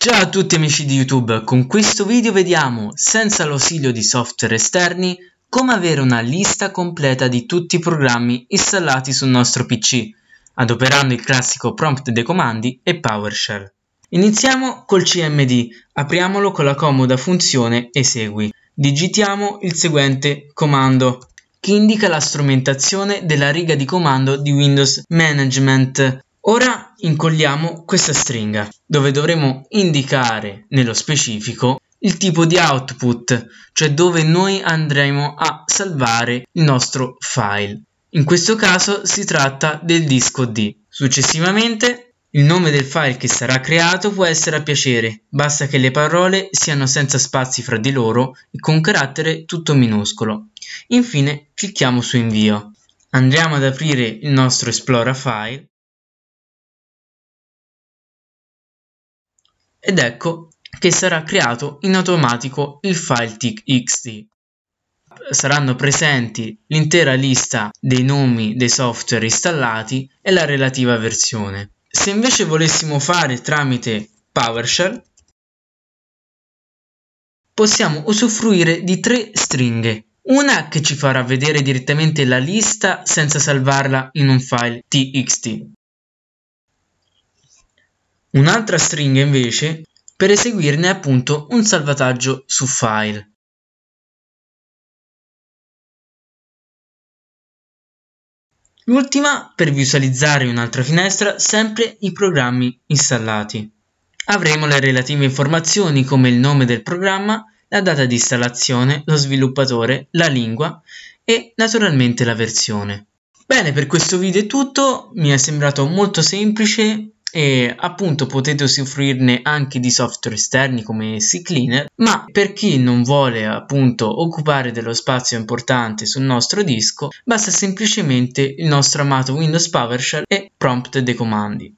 Ciao a tutti amici di YouTube, con questo video vediamo, senza l'ausilio di software esterni, come avere una lista completa di tutti i programmi installati sul nostro PC, adoperando il classico prompt dei comandi e PowerShell. Iniziamo col CMD, apriamolo con la comoda funzione Esegui. Digitiamo il seguente comando, che indica la strumentazione della riga di comando di Windows Management. Ora incolliamo questa stringa dove dovremo indicare nello specifico il tipo di output, cioè dove noi andremo a salvare il nostro file. In questo caso si tratta del disco D. Successivamente il nome del file che sarà creato può essere a piacere, basta che le parole siano senza spazi fra di loro e con carattere tutto minuscolo. Infine clicchiamo su invio. Andiamo ad aprire il nostro Explora file ed ecco che sarà creato in automatico il file txt. Saranno presenti l'intera lista dei nomi dei software installati e la relativa versione. Se invece volessimo fare tramite PowerShell, possiamo usufruire di tre stringhe. Una che ci farà vedere direttamente la lista senza salvarla in un file txt un'altra stringa invece per eseguirne appunto un salvataggio su file. L'ultima per visualizzare in un'altra finestra sempre i programmi installati. Avremo le relative informazioni come il nome del programma, la data di installazione, lo sviluppatore, la lingua e naturalmente la versione. Bene, per questo video è tutto, mi è sembrato molto semplice e appunto potete usufruirne anche di software esterni come CCleaner ma per chi non vuole appunto occupare dello spazio importante sul nostro disco basta semplicemente il nostro amato Windows PowerShell e prompt dei comandi